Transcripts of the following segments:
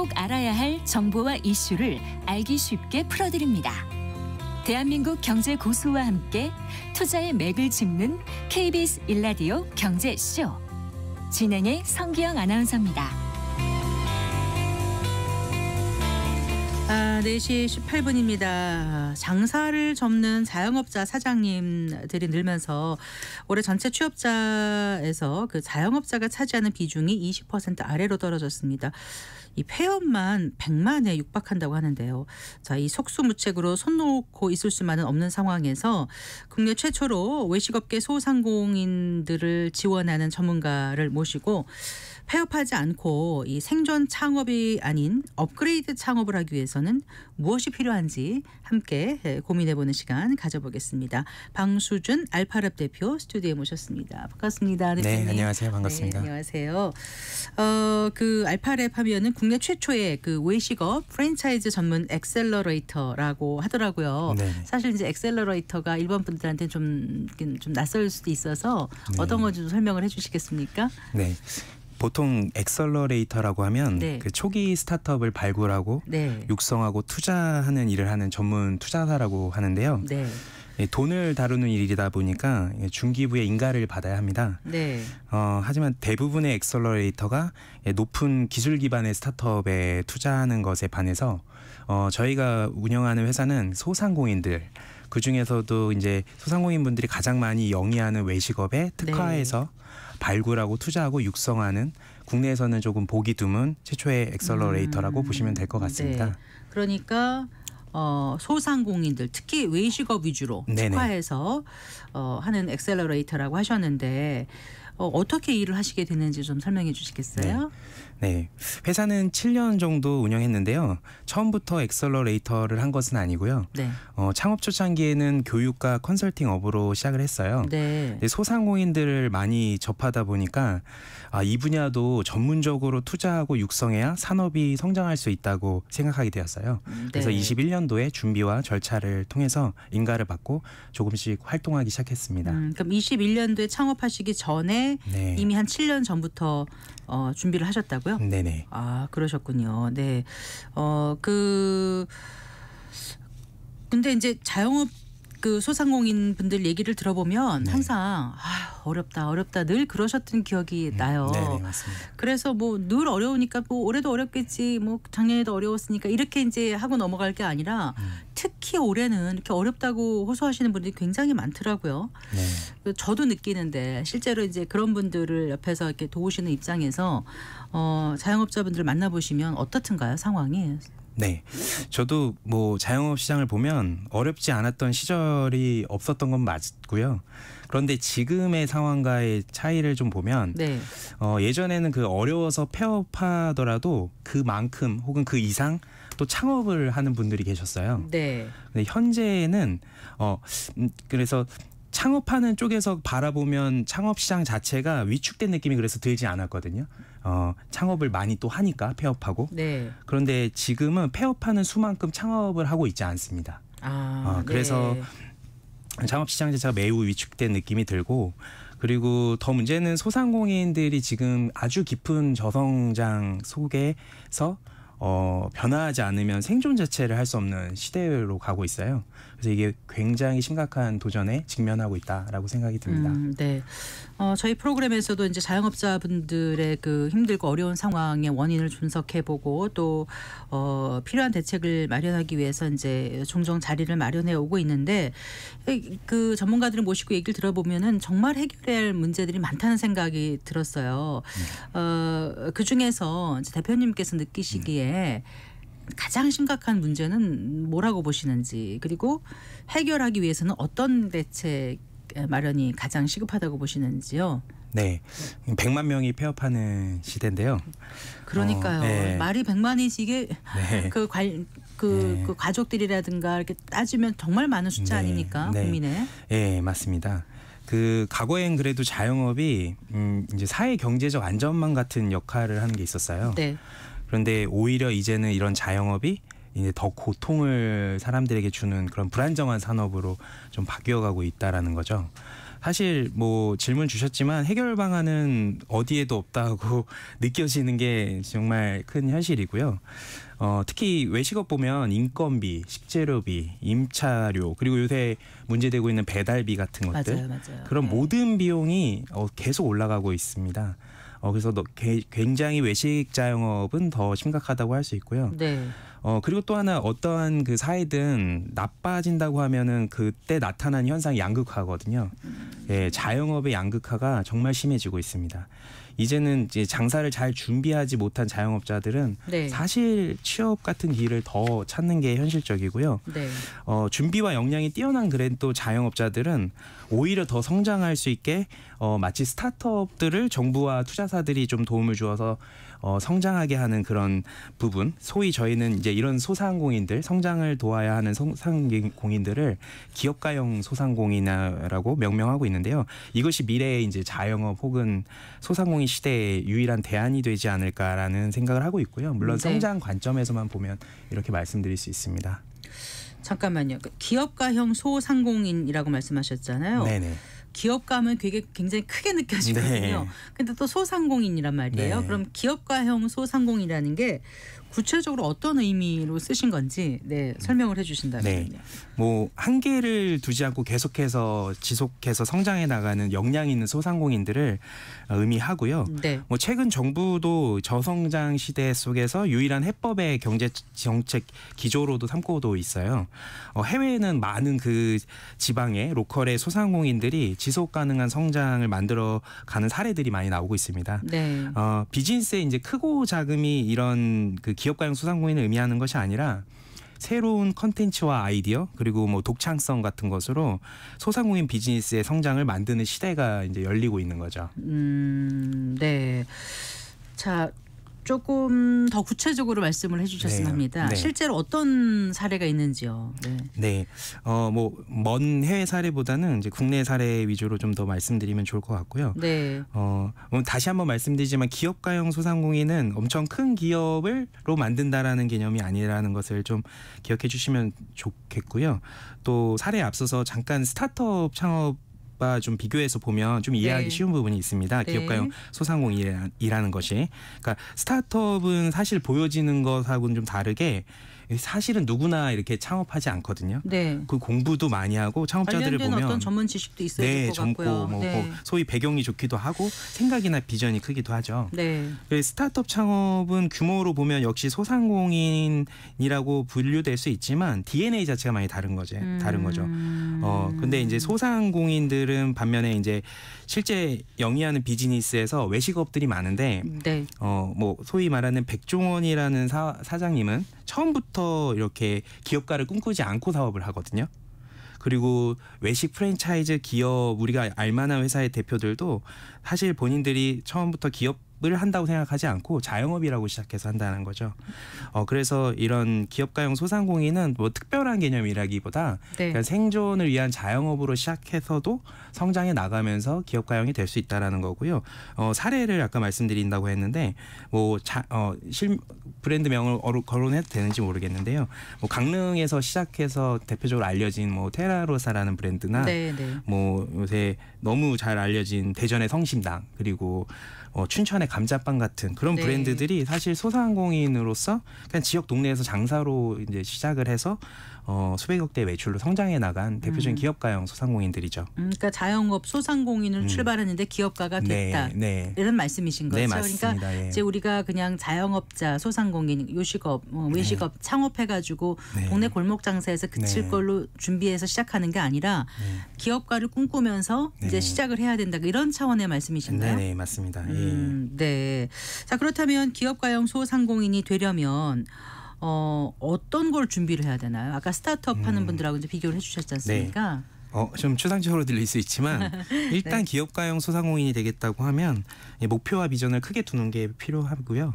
꼭 알아야 할 정보와 이슈를 알기 쉽게 풀어드립니다. 대한민국 경제 고수와 함께 투자의 맥을 짚는 KBS 일라디오 경제쇼. 진행의 성기영 아나운서입니다. 아, 4시 18분입니다. 장사를 접는 자영업자 사장님들이 늘면서 올해 전체 취업자에서 그 자영업자가 차지하는 비중이 20% 아래로 떨어졌습니다. 이 폐업만 100만에 육박한다고 하는데요. 자, 이 속수무책으로 손 놓고 있을 수만은 없는 상황에서 국내 최초로 외식업계 소상공인들을 지원하는 전문가를 모시고 폐업하지 않고 이 생존 창업이 아닌 업그레이드 창업을 하기 위해서는 무엇이 필요한지 함께 예, 고민해보는 시간 가져보겠습니다. 방수준 알파랩 대표 스튜디오에 모셨습니다. 반갑습니다. 대표님. 네, 안녕하세요. 반갑습니다. 네, 안녕하세요. 어, 그 알파랩 하면은 국내 최초의 그 외식업 프랜차이즈 전문 엑셀러레이터라고 하더라고요. 네. 사실 이제 엑셀러레이터가 일반 분들한테 좀좀 낯설 수도 있어서 네. 어떤 건지 좀 설명을 해주시겠습니까? 네. 보통 엑셀러레이터라고 하면 네. 그 초기 스타트업을 발굴하고 네. 육성하고 투자하는 일을 하는 전문 투자사라고 하는데요. 네. 예, 돈을 다루는 일이다 보니까 예, 중기부의 인가를 받아야 합니다. 네. 어, 하지만 대부분의 엑셀러레이터가 예, 높은 기술 기반의 스타트업에 투자하는 것에 반해서 어, 저희가 운영하는 회사는 소상공인들 그 중에서도 이제 소상공인분들이 가장 많이 영위하는 외식업에 특화해서 네. 발굴하고 투자하고 육성하는 국내에서는 조금 보기 드문 최초의 엑셀러레이터라고 음, 보시면 될 것 같습니다. 네. 그러니까 어, 소상공인들 특히 외식업 위주로 네네. 특화해서 어, 하는 엑셀러레이터라고 하셨는데 어, 어떻게 일을 하시게 되는지 좀 설명해 주시겠어요? 네. 네. 회사는 7년 정도 운영했는데요. 처음부터 엑셀러레이터를 한 것은 아니고요. 네. 어, 창업 초창기에는 교육과 컨설팅 업으로 시작을 했어요. 네. 소상공인들을 많이 접하다 보니까 아, 이 분야도 전문적으로 투자하고 육성해야 산업이 성장할 수 있다고 생각하게 되었어요. 음, 네. 그래서 21년도에 준비와 절차를 통해서 인가를 받고 조금씩 활동하기 시작했습니다. 음, 그럼 21년도에 창업하시기 전에 네. 이미 한 7년 전부터 어, 준비를 하셨다고요? 거고요. 네네. 아 그러셨군요. 네. 어 그 근데 이제 자영업 그 소상공인 분들 얘기를 들어보면 네. 항상 아 어렵다 어렵다 늘 그러셨던 기억이 음, 나요. 네, 네, 맞습니다. 그래서 뭐 늘 어려우니까 뭐 올해도 어렵겠지 뭐 작년에도 어려웠으니까 이렇게 이제 하고 넘어갈 게 아니라 음. 특히 올해는 이렇게 어렵다고 호소하시는 분들이 굉장히 많더라고요. 네. 그 저도 느끼는데 실제로 이제 그런 분들을 옆에서 이렇게 도우시는 입장에서 어, 자영업자분들 만나보시면 어떻든가요 상황이? 네. 저도 뭐 자영업 시장을 보면 어렵지 않았던 시절이 없었던 건 맞고요. 그런데 지금의 상황과의 차이를 좀 보면 네. 어, 예전에는 그 어려워서 폐업하더라도 그만큼 혹은 그 이상 또 창업을 하는 분들이 계셨어요. 네. 근데 현재는 어 음, 그래서 창업하는 쪽에서 바라보면 창업 시장 자체가 위축된 느낌이 그래서 들지 않았거든요. 어, 창업을 많이 또 하니까 폐업하고 네. 그런데 지금은 폐업하는 수만큼 창업을 하고 있지 않습니다. 아, 어, 그래서 네. 창업 시장 자체가 매우 위축된 느낌이 들고 그리고 더 문제는 소상공인들이 지금 아주 깊은 저성장 속에서 어, 변화하지 않으면 생존 자체를 할 수 없는 시대로 가고 있어요. 그래서 이게 굉장히 심각한 도전에 직면하고 있다라고 생각이 듭니다. 음, 네, 어, 저희 프로그램에서도 이제 자영업자분들의 그 힘들고 어려운 상황의 원인을 분석해보고 또 어, 필요한 대책을 마련하기 위해서 이제 종종 자리를 마련해 오고 있는데 그 전문가들을 모시고 얘기를 들어보면은 정말 해결해야 할 문제들이 많다는 생각이 들었어요. 음. 어, 그 중에서 대표님께서 느끼시기에 음. 가장 심각한 문제는 뭐라고 보시는지 그리고 해결하기 위해서는 어떤 대책 마련이 가장 시급하다고 보시는지요? 네. 100만 명이 폐업하는 시대인데요. 그러니까요. 어, 네. 말이 100만이지 이게 네. 그, 관, 그, 네. 그 가족들이라든가 이렇게 따지면 정말 많은 숫자 네. 아닙니까? 네. 국민의. 예, 맞습니다. 그 과거엔 그래도 자영업이 음 이제 사회 경제적 안전망 같은 역할을 하는 게 있었어요. 네. 그런데 오히려 이제는 이런 자영업이 이제 더 고통을 사람들에게 주는 그런 불안정한 산업으로 좀 바뀌어가고 있다라는 거죠. 사실 뭐 질문 주셨지만 해결 방안은 어디에도 없다고 느껴지는 게 정말 큰 현실이고요. 어, 특히 외식업 보면 인건비, 식재료비, 임차료 그리고 요새 문제되고 있는 배달비 같은 것들 맞아요, 맞아요. 그런 네. 모든 비용이 어, 계속 올라가고 있습니다. 어, 그래서 너, 게, 굉장히 외식 자영업은 더 심각하다고 할 수 있고요. 네. 어, 그리고 또 하나 어떠한 그 사이든 나빠진다고 하면은 그때 나타난 현상이 양극화거든요. 예, 자영업의 양극화가 정말 심해지고 있습니다. 이제는 이제 장사를 잘 준비하지 못한 자영업자들은 네. 사실 취업 같은 길을 더 찾는 게 현실적이고요. 네. 어, 준비와 역량이 뛰어난 그래도 자영업자들은 오히려 더 성장할 수 있게 어, 마치 스타트업들을 정부와 투자사들이 좀 도움을 주어서 어, 성장하게 하는 그런 부분 소위 저희는 이제 이런 소상공인들 성장을 도와야 하는 소상공인들을 기업가형 소상공인이라고 명명하고 있는데요. 이것이 미래의 이제 자영업 혹은 소상공인 시대의 유일한 대안이 되지 않을까라는 생각을 하고 있고요. 물론 네. 성장 관점에서만 보면 이렇게 말씀드릴 수 있습니다. 잠깐만요. 그 기업가형 소상공인이라고 말씀하셨잖아요. 네네. 기업감은 되게 굉장히 크게 느껴지거든요. 네. 근데 또 소상공인이란 말이에요. 네. 그럼 기업가형 소상공이라는게 구체적으로 어떤 의미로 쓰신 건지 네, 설명을 해주신다면. 네. 네. 뭐 한계를 두지 않고 계속해서 지속해서 성장해 나가는 역량 있는 소상공인들을 어, 의미하고요. 네. 뭐 최근 정부도 저성장 시대 속에서 유일한 해법의 경제 정책 기조로도 삼고도 있어요. 어, 해외에는 많은 그 지방의 로컬의 소상공인들이 지속 가능한 성장을 만들어 가는 사례들이 많이 나오고 있습니다. 네. 어, 비즈니스의 이제 크고 자금이 이런 그 기업가용 소상공인을 의미하는 것이 아니라 새로운 컨텐츠와 아이디어 그리고 뭐 독창성 같은 것으로 소상공인 비즈니스의 성장을 만드는 시대가 이제 열리고 있는 거죠. 음, 네. 자, 조금 더 구체적으로 말씀을 해주셨으면 네. 합니다. 네. 실제로 어떤 사례가 있는지요? 네. 네. 어, 뭐 먼 해외 사례보다는 이제 국내 사례 위주로 좀 더 말씀드리면 좋을 것 같고요. 네. 어, 뭐 다시 한번 말씀드리지만 기업가형 소상공인은 엄청 큰 기업을로 만든다라는 개념이 아니라는 것을 좀 기억해 주시면 좋겠고요. 또 사례에 앞서서 잠깐 스타트업 창업 기업과 좀 비교해서 보면 좀 네. 이해하기 네. 쉬운 부분이 있습니다. 네. 기업가용 소상공인이라는 것이. 그러니까 스타트업은 사실 보여지는 것하고는 좀 다르게 사실은 누구나 이렇게 창업하지 않거든요. 네. 그 공부도 많이 하고 창업자들을 보면 어떤 전문 지식도 있어야 네, 될것 젊고 같고요. 뭐 네. 뭐 소위 배경이 좋기도 하고 생각이나 비전이 크기도 하죠. 네. 그 스타트업 창업은 규모로 보면 역시 소상공인이라고 분류될 수 있지만 DNA 자체가 많이 다른 거죠. 음. 다른 거죠. 어 근데 이제 음. 소상공인들은 반면에 이제 실제 영위하는 비즈니스에서 외식업들이 많은데 네. 어뭐 소위 말하는 백종원이라는 사, 사장님은 처음부터 이렇게 기업가를 꿈꾸지 않고 사업을 하거든요. 그리고 외식 프랜차이즈 기업 우리가 알만한 회사의 대표들도 사실 본인들이 처음부터 기업 기업을 한다고 생각하지 않고 자영업이라고 시작해서 한다는 거죠. 어, 그래서 이런 기업가용 소상공인은 뭐 특별한 개념이라기보다 네. 그냥 생존을 위한 자영업으로 시작해서도 성장해 나가면서 기업가용이 될 수 있다라는 거고요. 어, 사례를 아까 말씀드린다고 했는데 뭐 자, 어, 실 브랜드명을 거론해도 되는지 모르겠는데요. 뭐 강릉에서 시작해서 대표적으로 알려진 뭐 테라로사라는 브랜드나 네, 네. 뭐 요새 너무 잘 알려진 대전의 성심당 그리고 어, 춘천의 감자빵 같은 그런 네. 브랜드들이 사실 소상공인으로서 그냥 지역 동네에서 장사로 이제 시작을 해서 어, 수백억 대 매출로 성장해 나간 대표적인 음. 기업가형 소상공인들이죠. 음, 그러니까 자영업 소상공인을 음. 출발하는데 기업가가 네, 됐다. 네, 네. 이런 말씀이신 네, 거죠. 네, 그러니까 예. 이제 우리가 그냥 자영업자, 소상공인, 요식업, 어, 외식업 창업해가지고 동네 골목 장사에서 그칠 걸로 준비해서 시작하는 게 아니라 기업가를 꿈꾸면서 이제 시작을 해야 된다. 이런 차원의 말씀이신가요? 네, 맞습니다. 예. 음, 네. 자 그렇다면 기업가형 소상공인이 되려면 어, 어떤 걸 준비를 해야 되나요? 아까 스타트업 음. 하는 분들하고 이제 비교를 해주셨지 않습니까? 네. 어, 좀 추상적으로 들릴 수 있지만 네. 일단 네. 기업가형 소상공인이 되겠다고 하면 목표와 비전을 크게 두는 게 필요하고요.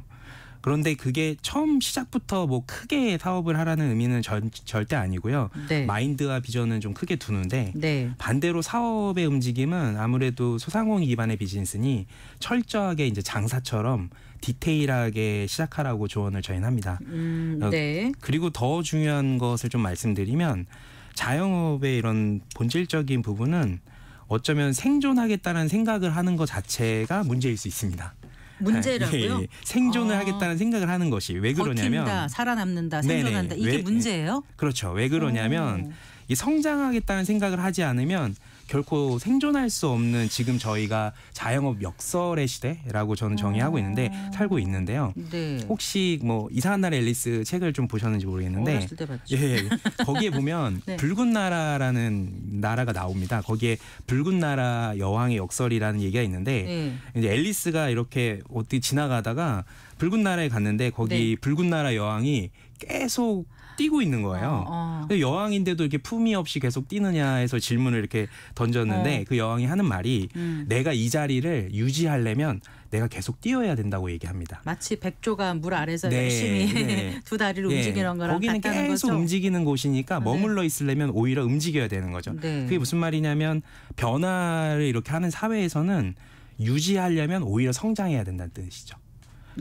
그런데 그게 처음 시작부터 뭐 크게 사업을 하라는 의미는 절, 절대 아니고요. 네. 마인드와 비전은 좀 크게 두는데 네. 반대로 사업의 움직임은 아무래도 소상공인 기반의 비즈니스니 철저하게 이제 장사처럼 디테일하게 시작하라고 조언을 저희는 합니다. 음, 어, 네. 그리고 더 중요한 것을 좀 말씀드리면 자영업의 이런 본질적인 부분은 어쩌면 생존하겠다는 생각을 하는 것 자체가 문제일 수 있습니다. 문제라고요? 예, 예. 생존을 어. 하겠다는 생각을 하는 것이 왜 그러냐면 버틴다, 살아남는다, 생존한다 네네. 이게 왜, 예. 문제예요? 그렇죠. 왜 그러냐면 오. 이 성장하겠다는 생각을 하지 않으면 결코 생존할 수 없는 지금 저희가 자영업 역설의 시대라고 저는 정의하고 있는데 아. 살고 있는데요. 네. 혹시 뭐 이상한 나라 앨리스 책을 좀 보셨는지 모르겠는데 예, 예, 예. 거기에 보면 네. 붉은 나라라는 나라가 나옵니다. 거기에 붉은 나라 여왕의 역설이라는 얘기가 있는데 네. 이제 앨리스가 이렇게 어떻게 지나가다가 붉은 나라에 갔는데 거기 네. 붉은 나라 여왕이 계속 뛰고 있는 거예요. 어, 어. 여왕인데도 이렇게 품위 없이 계속 뛰느냐해서 질문을 이렇게 던졌는데 어. 그 여왕이 하는 말이 음. 내가 이 자리를 유지하려면 내가 계속 뛰어야 된다고 얘기합니다. 마치 백조가 물 아래서 네, 열심히 네. 두 다리를 네. 움직이는 거랑 거기는 같다는 계속 거죠? 움직이는 곳이니까 네. 머물러 있으려면 오히려 움직여야 되는 거죠. 네. 그게 무슨 말이냐면 변화를 이렇게 하는 사회에서는 유지하려면 오히려 성장해야 된다는 뜻이죠.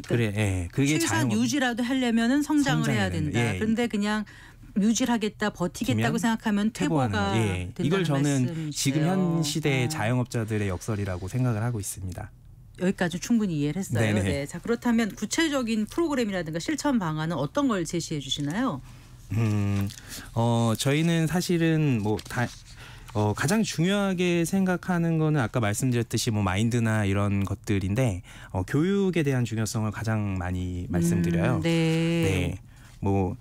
그러니까 그래, 예. 그게 출산 유지라도 하려면은 성장을, 성장을 해야 된다. 예. 그런데 그냥 유지하겠다 버티겠다고 생각하면 퇴보가 예. 이걸 저는 말씀이세요. 지금 현 시대의 아. 자영업자들의 역설이라고 생각을 하고 있습니다. 여기까지 충분히 이해를 했어요. 네네. 네. 자 그렇다면 구체적인 프로그램이라든가 실천 방안은 어떤 걸 제시해 주시나요? 음, 어 저희는 사실은 뭐 다. 어, 가장 중요하게 생각하는 거는 아까 말씀드렸듯이 뭐 마인드나 이런 것들인데 어, 교육에 대한 중요성을 가장 많이 말씀드려요. 음, 네. 네. 뭐.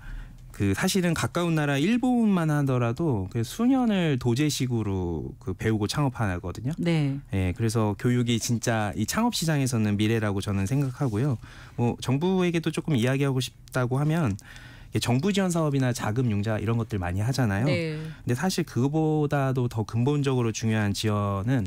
그 사실은 가까운 나라 일본만 하더라도 그 수년을 도제식으로 그 배우고 창업하거든요. 네. 예, 그래서 교육이 진짜 이 창업 시장에서는 미래라고 저는 생각하고요. 뭐 정부에게도 조금 이야기하고 싶다고 하면 정부 지원 사업이나 자금 융자 이런 것들 많이 하잖아요. 네. 근데 사실 그보다도 더 근본적으로 중요한 지원은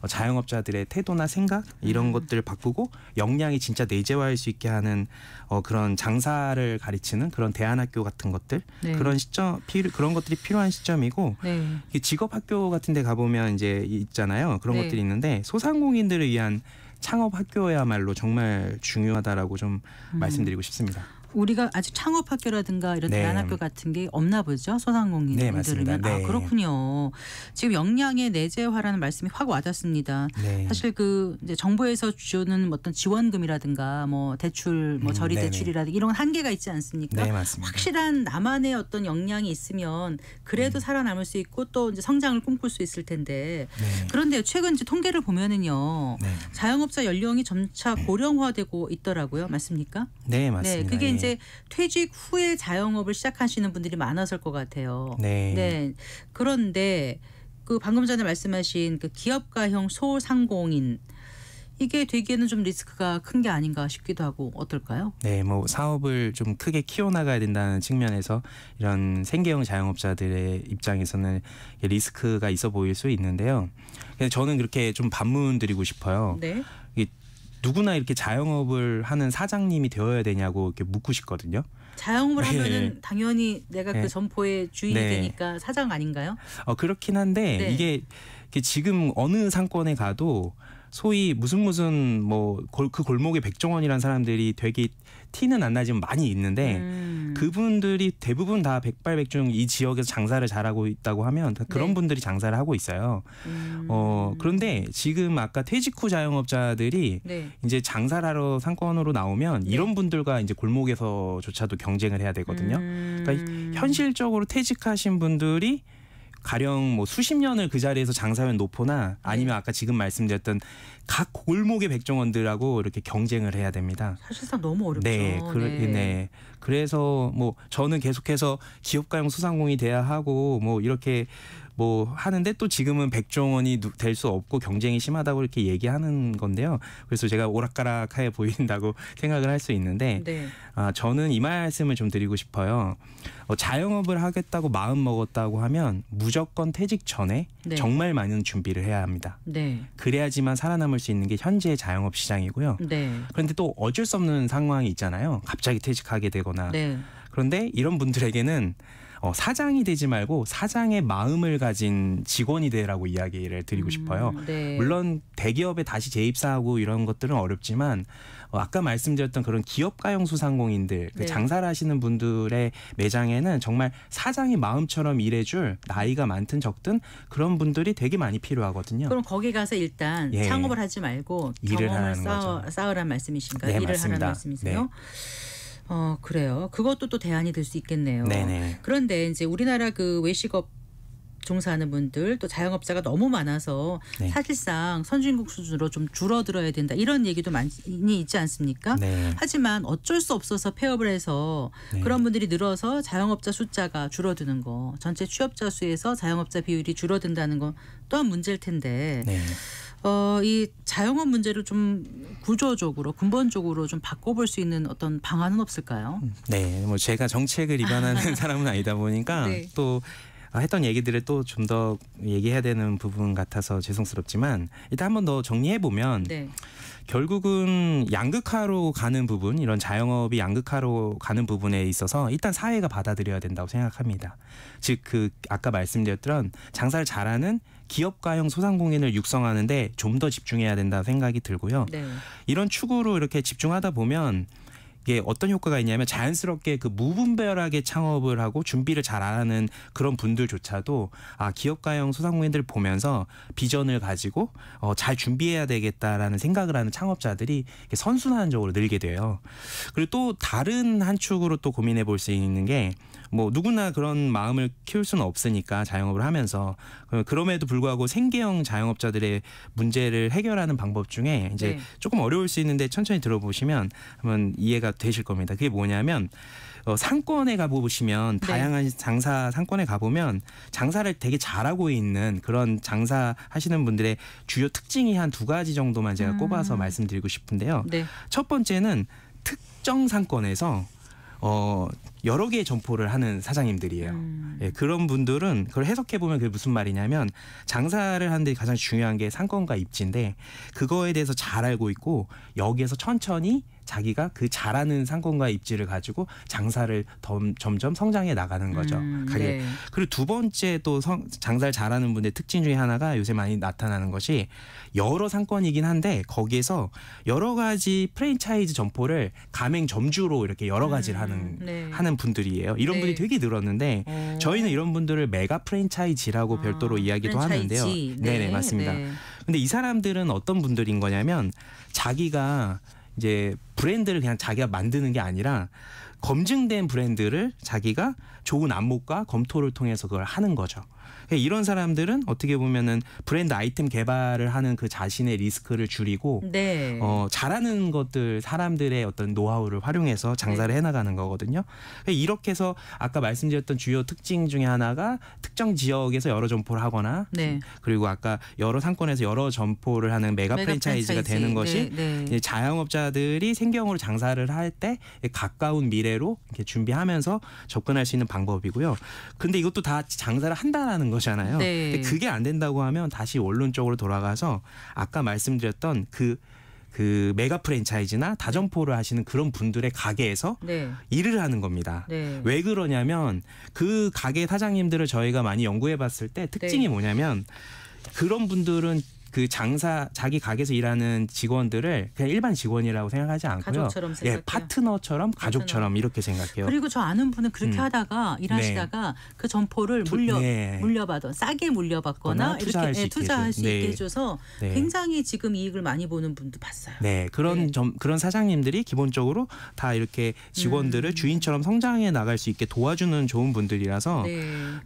어, 자영업자들의 태도나 생각 이런 음. 것들 을 바꾸고 역량이 진짜 내재화할 수 있게 하는 어, 그런 장사를 가르치는 그런 대안학교 같은 것들 네. 그런 시점 필요 그런 것들이 필요한 시점이고 네. 직업학교 같은데 가보면 이제 있잖아요 그런 네. 것들이 있는데 소상공인들을 위한 창업 학교야말로 정말 중요하다라고 좀 음. 말씀드리고 싶습니다. 우리가 아직 창업학교라든가 이런 네. 대안학교 같은 게 없나 보죠 소상공인분들은 네, 아 네. 그렇군요 지금 역량의 내재화라는 말씀이 확 와닿습니다 네. 사실 그 이제 정부에서 주는 뭐 어떤 지원금이라든가 뭐 대출 뭐 음, 저리 음, 대출이라든가 이런 한계가 있지 않습니까 네, 확실한 나만의 어떤 역량이 있으면 그래도 음. 살아남을 수 있고 또 이제 성장을 꿈꿀 수 있을 텐데 네. 그런데 최근 이제 통계를 보면은요 자영업자 연령이 점차 고령화되고 있더라고요 맞습니까 네 맞습니다 그게 이제 퇴직 후에 자영업을 시작하시는 분들이 많았을것 같아요. 네. 네. 그런데 그 방금 전에 말씀하신 그 기업가형 소상공인 이게 되기에는 좀 리스크가 큰 게 아닌가 싶기도 하고 어떨까요? 네, 뭐 사업을 좀 크게 키워나가야 된다는 측면에서 이런 생계형 자영업자들의 입장에서는 리스크가 있어 보일 수 있는데요. 저는 그렇게 좀 반문 드리고 싶어요. 네. 누구나 이렇게 자영업을 하는 사장님이 되어야 되냐고 이렇게 묻고 싶거든요. 자영업을 네. 하면은 당연히 내가 그 네. 그 점포의 주인이 네. 되니까 사장 아닌가요? 어 그렇긴 한데 네. 이게 지금 어느 상권에 가도 소위 무슨 무슨 뭐그 골목의 백종원이라는 사람들이 되게 티는 안 나지만 많이 있는데 음. 그분들이 대부분 다 백발백중 이 지역에서 장사를 잘하고 있다고 하면 그런 네. 분들이 장사를 하고 있어요. 음. 어 그런데 지금 아까 퇴직 후 자영업자들이 네. 이제 장사 하러 상권으로 나오면 네. 이런 분들과 이제 골목에서조차도 경쟁을 해야 되거든요. 음. 그러니까 현실적으로 퇴직하신 분들이 가령 뭐 수십 년을 그 자리에서 장사면 노포나 아니면 네. 아까 지금 말씀드렸던 각 골목의 백종원들하고 이렇게 경쟁을 해야 됩니다. 사실상 너무 어렵죠. 네, 그, 네. 네. 그래서 뭐 저는 계속해서 기업가용 소상공이 돼야 하고 뭐 이렇게 뭐 하는데 또 지금은 백종원이 될 수 없고 경쟁이 심하다고 이렇게 얘기하는 건데요. 그래서 제가 오락가락해 보인다고 생각을 할 수 있는데 네. 아, 저는 이 말씀을 좀 드리고 싶어요. 어, 자영업을 하겠다고 마음 먹었다고 하면 무조건 퇴직 전에 네. 정말 많은 준비를 해야 합니다. 네. 그래야지만 살아남을 수 있는 게 현재의 자영업 시장이고요. 네. 그런데 또 어쩔 수 없는 상황이 있잖아요. 갑자기 퇴직하게 되거나 네. 그런데 이런 분들에게는 어, 사장이 되지 말고 사장의 마음을 가진 직원이 되라고 이야기를 드리고 음, 싶어요. 네. 물론 대기업에 다시 재입사하고 이런 것들은 어렵지만 어, 아까 말씀드렸던 그런 기업가용 소상공인들 그 네. 장사를 하시는 분들의 매장에는 정말 사장이 마음처럼 일해줄 나이가 많든 적든 그런 분들이 되게 많이 필요하거든요. 그럼 거기 가서 일단 예. 창업을 하지 말고 일을 경험을 쌓으란 말씀이신가요? 네, 일을 맞습니다. 하는 말씀이세요? 네. 어 그래요. 그것도 또 대안이 될 수 있겠네요. 네네. 그런데 이제 우리나라 그 외식업 종사하는 분들 또 자영업자가 너무 많아서 네. 사실상 선진국 수준으로 좀 줄어들어야 된다 이런 얘기도 많이 있지 않습니까? 네. 하지만 어쩔 수 없어서 폐업을 해서 네. 그런 분들이 늘어서 자영업자 숫자가 줄어드는 거 전체 취업자 수에서 자영업자 비율이 줄어든다는 건 또한 문제일 텐데 네. 어, 이 자영업 문제를 좀 구조적으로 근본적으로 좀 바꿔볼 수 있는 어떤 방안은 없을까요? 음, 네, 뭐 제가 정책을 입안하는 아. 사람은 아니다 보니까 네. 또 했던 얘기들을 또 좀 더 얘기해야 되는 부분 같아서 죄송스럽지만 일단 한 번 더 정리해 보면 네. 결국은 양극화로 가는 부분 이런 자영업이 양극화로 가는 부분에 있어서 일단 사회가 받아들여야 된다고 생각합니다. 즉 그 아까 말씀드렸던 장사를 잘하는 기업가형 소상공인을 육성하는데 좀 더 집중해야 된다 생각이 들고요. 네. 이런 축으로 이렇게 집중하다 보면 이게 어떤 효과가 있냐면 자연스럽게 그 무분별하게 창업을 하고 준비를 잘 안 하는 그런 분들조차도 아 기업가형 소상공인들 보면서 비전을 가지고 어, 잘 준비해야 되겠다라는 생각을 하는 창업자들이 선순환적으로 늘게 돼요. 그리고 또 다른 한 축으로 또 고민해 볼 수 있는 게뭐 누구나 그런 마음을 키울 수는 없으니까 자영업을 하면서 그럼에도 불구하고 생계형 자영업자들의 문제를 해결하는 방법 중에 이제 네. 조금 어려울 수 있는데 천천히 들어보시면 한번 이해가 되실 겁니다. 그게 뭐냐면 어, 상권에 가보시면 네. 다양한 장사 상권에 가보면 장사를 되게 잘하고 있는 그런 장사 하시는 분들의 주요 특징이 한 두 가지 정도만 제가 음. 꼽아서 말씀드리고 싶은데요. 네. 첫 번째는 특정 상권에서 어 여러 개의 점포를 하는 사장님들이에요. 음. 예, 그런 분들은 그걸 해석해 보면 그게 무슨 말이냐면 장사를 하는데 가장 중요한 게 상권과 입지인데 그거에 대해서 잘 알고 있고 여기에서 천천히 자기가 그 잘하는 상권과 입지를 가지고 장사를 덤, 점점 성장해 나가는 거죠. 음, 네. 가게. 네. 그리고 두 번째 또 성, 장사를 잘하는 분의 특징 중에 하나가 요새 많이 나타나는 것이 여러 상권이긴 한데 거기에서 여러 가지 프랜차이즈 점포를 가맹 점주로 이렇게 여러 가지를 하는 음, 네. 하는 분들이에요. 이런 네. 분이 되게 늘었는데 오. 어. 저희는 이런 분들을 메가 프랜차이즈라고 아, 별도로 이야기도 프랜차이지. 하는데요. 네, 네, 맞습니다. 근데 이 사람들은 어떤 분들인 거냐면 자기가 이제 브랜드를 그냥 자기가 만드는 게 아니라 검증된 브랜드를 자기가 좋은 안목과 검토를 통해서 그걸 하는 거죠. 그러니까 이런 사람들은 어떻게 보면은 브랜드 아이템 개발을 하는 그 자신의 리스크를 줄이고 네. 어, 잘하는 것들 사람들의 어떤 노하우를 활용해서 장사를 네. 해나가는 거거든요. 그러니까 이렇게 해서 아까 말씀드렸던 주요 특징 중에 하나가 특정 지역에서 여러 점포를 하거나 네. 그리고 아까 여러 상권에서 여러 점포를 하는 메가, 메가 프랜차이즈가 프랜차이즈. 되는 것이 네, 네. 자영업자들이 생경으로 장사를 할 때 가까운 미래로 이렇게 준비하면서 접근할 수 있는 방법이고요. 근데 이것도 다 장사를 한다는 한는 거잖아요. 네. 근데 그게 안 된다고 하면 다시 원론 쪽으로 돌아가서 아까 말씀드렸던 그그 그 메가 프랜차이즈나 다점포를 하시는 그런 분들의 가게에서 네. 일을 하는 겁니다. 네. 왜 그러냐면 그 가게 사장님들을 저희가 많이 연구해 봤을 때 특징이 네. 뭐냐면 그런 분들은 그 장사 자기 가게에서 일하는 직원들을 그냥 일반 직원이라고 생각하지 않고요. 가족처럼 예, 생각해요. 예, 파트너처럼 가족처럼 파트너. 이렇게 생각해요. 그리고 저 아는 분은 그렇게 음. 하다가 일하시다가 네. 그 점포를 물려 네. 물려받아 싸게 물려받거나 어, 이렇게 예, 수 네, 투자할 수, 있게 네. 해줘서 네. 굉장히 지금 이익을 많이 보는 분도 봤어요. 네, 그런 네. 점 그런 사장님들이 기본적으로 다 이렇게 직원들을 음. 주인처럼 성장해 나갈 수 있게 도와주는 좋은 분들이라서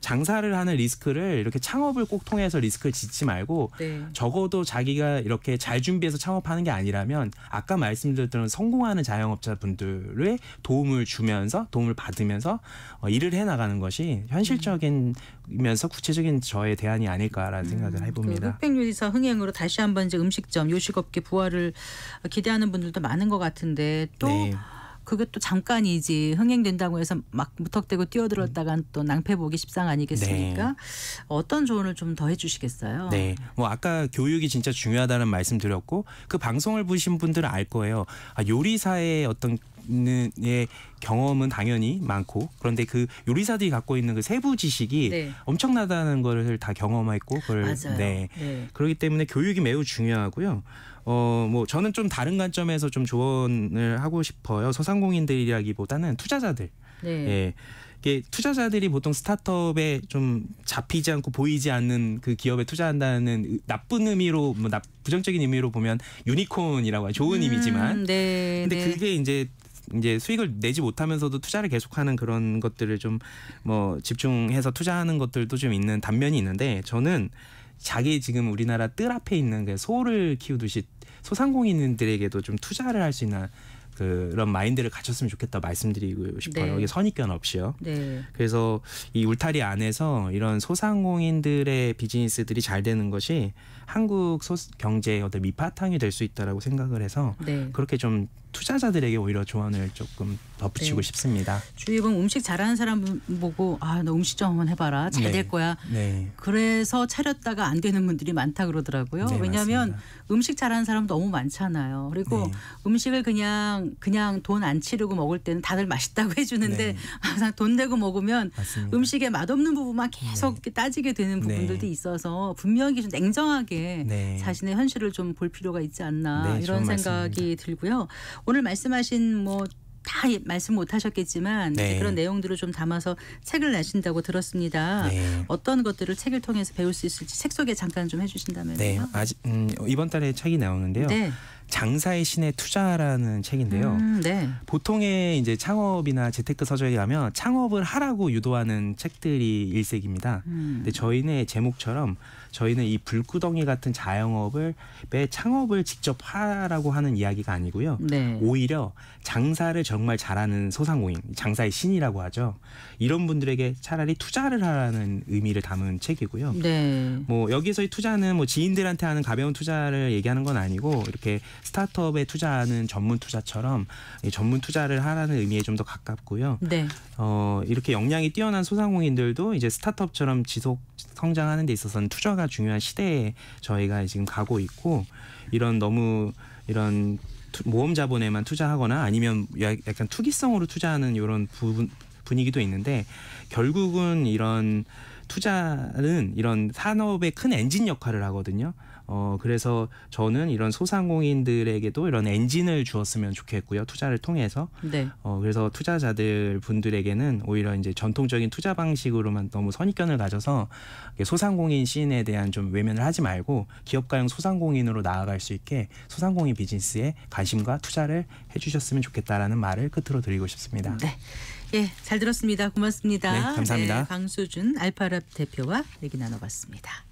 장사를 하는 리스크를 이렇게 창업을 꼭 통해서 리스크를 짓지 말고 적어 적어도 자기가 이렇게 잘 준비해서 창업하는 게 아니라면 아까 말씀드렸던 성공하는 자영업자 분들의 도움을 주면서 도움을 받으면서 어, 일을 해 나가는 것이 현실적인면서 구체적인 저의 대안이 아닐까라는 생각을 음, 해봅니다. 그 흑백요리사 흥행으로 다시 한번 이제 음식점 요식업계 부활을 기대하는 분들도 많은 것 같은데 또. 네. 그게 또 잠깐이지 흥행된다고 해서 막 무턱대고 뛰어들었다간 또 낭패 보기 십상 아니겠습니까? 네. 어떤 조언을 좀 더 해주시겠어요? 네, 뭐 아까 교육이 진짜 중요하다는 말씀드렸고 그 방송을 보신 분들은 알 거예요. 아, 요리사의 어떤 의 경험은 당연히 많고 그런데 그 요리사들이 갖고 있는 그 세부 지식이 네. 엄청나다는 거를 다 경험했고 그걸 맞아요. 네. 네. 그렇기 때문에 교육이 매우 중요하고요. 어, 뭐, 저는 좀 다른 관점에서 좀 조언을 하고 싶어요. 소상공인들이라기보다는 투자자들. 네. 예. 이게 투자자들이 보통 스타트업에 좀 잡히지 않고 보이지 않는 그 기업에 투자한다는 나쁜 의미로 뭐 나, 부정적인 의미로 보면 유니콘이라고 하죠. 좋은 음, 이미지만. 네, 근데 네. 그게 이제 이제 수익을 내지 못하면서도 투자를 계속하는 그런 것들을 좀 뭐 집중해서 투자하는 것들도 좀 있는 단면이 있는데 저는 자기 지금 우리나라 뜰 앞에 있는 그 소를 키우듯이 소상공인들에게도 좀 투자를 할 수 있는 그런 마인드를 갖췄으면 좋겠다 말씀드리고 싶어요. 네. 이게 선입견 없이요. 네. 그래서 이 울타리 안에서 이런 소상공인들의 비즈니스들이 잘 되는 것이 한국 소 경제의 어떤 밑바탕이 될 수 있다라고 생각을 해서 네. 그렇게 좀 투자자들에게 오히려 조언을 조금 덧붙이고 네. 싶습니다. 주위에 음식 잘하는 사람 보고 아너 음식점 한번 해봐라 잘될 네. 거야. 네. 그래서 차렸다가 안 되는 분들이 많다 그러더라고요. 네, 왜냐하면 음식 잘하는 사람 너무 많잖아요. 그리고 네. 음식을 그냥 그냥 돈 안 치르고 먹을 때는 다들 맛있다고 해주는데 네. 항상 돈 내고 먹으면 맞습니다. 음식에 맛없는 부분만 계속 따지게 되는 부분들도 있어서 분명히 좀 냉정하게 자신의 현실을 좀 볼 필요가 있지 않나 이런 생각이 맞습니다. 들고요. 오늘 말씀하신 뭐 다 말씀 못 하셨겠지만 네. 그런 내용들을 좀 담아서 책을 내신다고 들었습니다. 네. 어떤 것들을 책을 통해서 배울 수 있을지 책 소개 잠깐 좀 해주신다면요. 네, 아직 음, 이번 달에 책이 나오는데요. 네. 장사의 신의 투자라는 책인데요. 음, 네. 보통의 이제 창업이나 재테크 서적에 가면 창업을 하라고 유도하는 책들이 일색입니다. 음. 근데 저희네 제목처럼 저희는 이 불구덩이 같은 자영업을 매 창업을 직접 하라고 하는 이야기가 아니고요. 네. 오히려 장사를 정말 잘하는 소상공인, 장사의 신이라고 하죠. 이런 분들에게 차라리 투자를 하라는 의미를 담은 책이고요. 네. 뭐 여기서의 투자는 뭐 지인들한테 하는 가벼운 투자를 얘기하는 건 아니고 이렇게 스타트업에 투자하는 전문 투자처럼 전문 투자를 하라는 의미에 좀 더 가깝고요. 네. 어, 이렇게 역량이 뛰어난 소상공인들도 이제 스타트업처럼 지속 성장하는 데 있어서는 투자가 중요한 시대에 저희가 지금 가고 있고 이런 너무 이런 모험 자본에만 투자하거나 아니면 약간 투기성으로 투자하는 이런 부분 분위기도 있는데 결국은 이런 투자는 이런 산업의 큰 엔진 역할을 하거든요. 어, 그래서 저는 이런 소상공인들에게도 이런 엔진을 주었으면 좋겠고요. 투자를 통해서. 네. 어, 그래서 투자자들 분들에게는 오히려 이제 전통적인 투자 방식으로만 너무 선입견을 가져서 소상공인 시인에 대한 좀 외면을 하지 말고 기업가용 소상공인으로 나아갈 수 있게 소상공인 비즈니스에 관심과 투자를 해주셨으면 좋겠다라는 말을 끝으로 드리고 싶습니다. 네. 예, 잘 들었습니다. 고맙습니다. 네, 감사합니다. 네, 강수준 알파랍 대표와 얘기 나눠봤습니다.